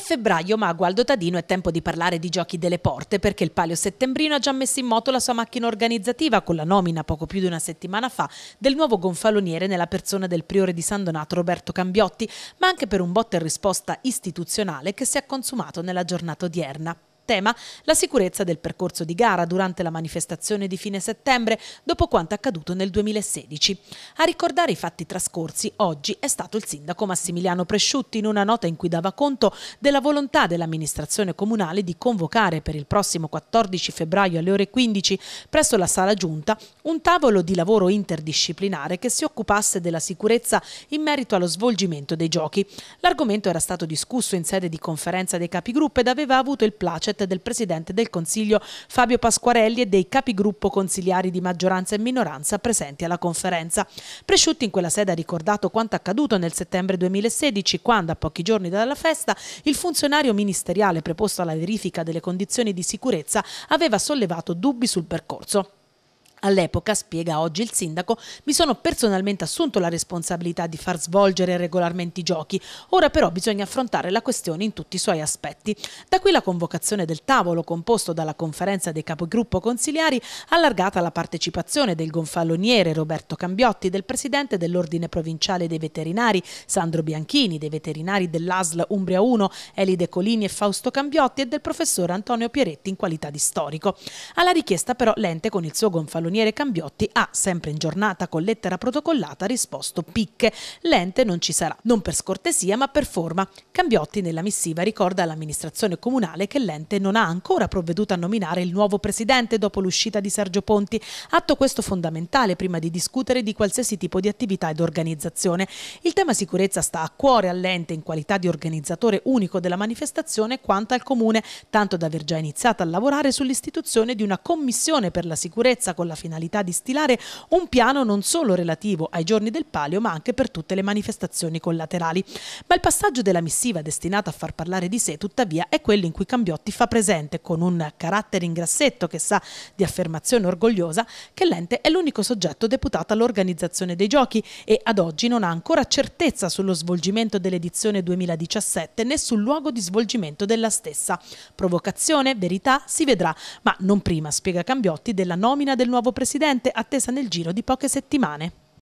È febbraio, ma a Gualdo Tadino è tempo di parlare di giochi delle porte perché il Palio Settembrino ha già messo in moto la sua macchina organizzativa con la nomina poco più di una settimana fa del nuovo gonfaloniere nella persona del priore di San Donato Roberto Cambiotti, ma anche per un botte e risposta istituzionale che si è consumato nella giornata odierna tema la sicurezza del percorso di gara durante la manifestazione di fine settembre dopo quanto accaduto nel 2016. A ricordare i fatti trascorsi oggi è stato il sindaco Massimiliano Presciutti in una nota in cui dava conto della volontà dell'amministrazione comunale di convocare per il prossimo 14 febbraio alle ore 15 presso la sala giunta un tavolo di lavoro interdisciplinare che si occupasse della sicurezza in merito allo svolgimento dei giochi. L'argomento era stato discusso in sede di conferenza dei capigruppo ed aveva avuto il placet del Presidente del Consiglio Fabio Pasquarelli e dei capigruppo consigliari di maggioranza e minoranza presenti alla conferenza. Presciutti in quella sede ha ricordato quanto accaduto nel settembre 2016 quando, a pochi giorni dalla festa, il funzionario ministeriale preposto alla verifica delle condizioni di sicurezza aveva sollevato dubbi sul percorso. All'epoca, spiega oggi il sindaco, mi sono personalmente assunto la responsabilità di far svolgere regolarmente i giochi, ora però bisogna affrontare la questione in tutti i suoi aspetti. Da qui la convocazione del tavolo composto dalla conferenza dei capogruppo consiliari, allargata alla partecipazione del gonfaloniere Roberto Cambiotti, del presidente dell'Ordine Provinciale dei Veterinari Sandro Bianchini, dei veterinari dell'ASL Umbria 1 Elide Colini e Fausto Cambiotti e del professore Antonio Pieretti in qualità di storico. Alla richiesta però l'ente con il suo gonfaloniere Carabiniere Cambiotti ha, sempre in giornata con lettera protocollata, risposto picche. L'ente non ci sarà, non per scortesia ma per forma. Cambiotti nella missiva ricorda all'amministrazione comunale che l'ente non ha ancora provveduto a nominare il nuovo presidente dopo l'uscita di Sergio Ponti, atto questo fondamentale prima di discutere di qualsiasi tipo di attività ed organizzazione. Il tema sicurezza sta a cuore all'ente in qualità di organizzatore unico della manifestazione quanto al comune, tanto da aver già iniziato a lavorare sull'istituzione di una commissione per la sicurezza con la finalità di stilare un piano non solo relativo ai giorni del palio ma anche per tutte le manifestazioni collaterali. Ma il passaggio della missiva destinata a far parlare di sé tuttavia è quello in cui Cambiotti fa presente con un carattere in grassetto che sa di affermazione orgogliosa che l'ente è l'unico soggetto deputato all'organizzazione dei giochi e ad oggi non ha ancora certezza sullo svolgimento dell'edizione 2017 né sul luogo di svolgimento della stessa. Provocazione, verità, si vedrà, ma non prima, spiega Cambiotti, della nomina del nuovo nuovo presidente attesa nel giro di poche settimane.